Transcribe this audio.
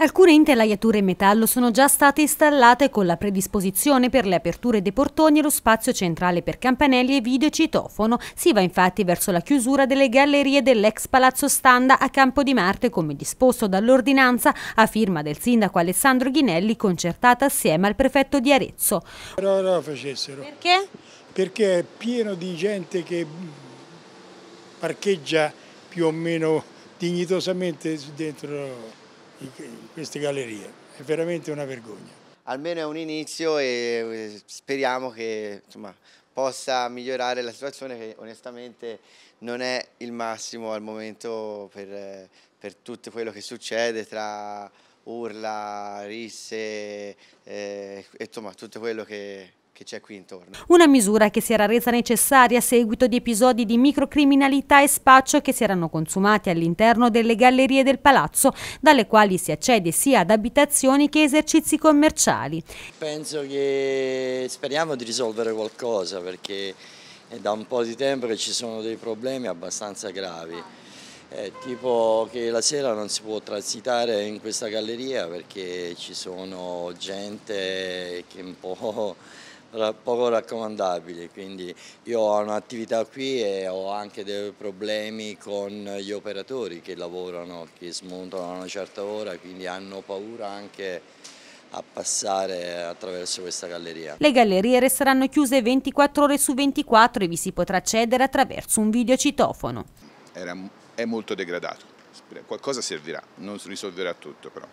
Alcune intelaiature in metallo sono già state installate con la predisposizione per le aperture dei portoni e lo spazio centrale per campanelli e video citofono. Si va infatti verso la chiusura delle gallerie dell'ex Palazzo Standa a Campo di Marte come disposto dall'ordinanza a firma del sindaco Alessandro Ghinelli concertata assieme al prefetto di Arezzo. Però lo facessero. Perché? Perché è pieno di gente che parcheggia più o meno dignitosamente dentro queste gallerie, è veramente una vergogna. Almeno è un inizio e eh, speriamo che insomma, possa migliorare la situazione che onestamente non è il massimo al momento per, per tutto quello che succede tra urla, risse eh, insomma tutto quello che, che c'è qui intorno. Una misura che si era resa necessaria a seguito di episodi di microcriminalità e spaccio che si erano consumati all'interno delle gallerie del palazzo, dalle quali si accede sia ad abitazioni che esercizi commerciali. Penso che speriamo di risolvere qualcosa perché è da un po' di tempo che ci sono dei problemi abbastanza gravi. Eh, tipo che la sera non si può transitare in questa galleria perché ci sono gente che un po' poco raccomandabili, quindi io ho un'attività qui e ho anche dei problemi con gli operatori che lavorano, che smontano a una certa ora, quindi hanno paura anche a passare attraverso questa galleria. Le gallerie resteranno chiuse 24 ore su 24 e vi si potrà accedere attraverso un videocitofono. Era, è molto degradato, qualcosa servirà, non risolverà tutto però.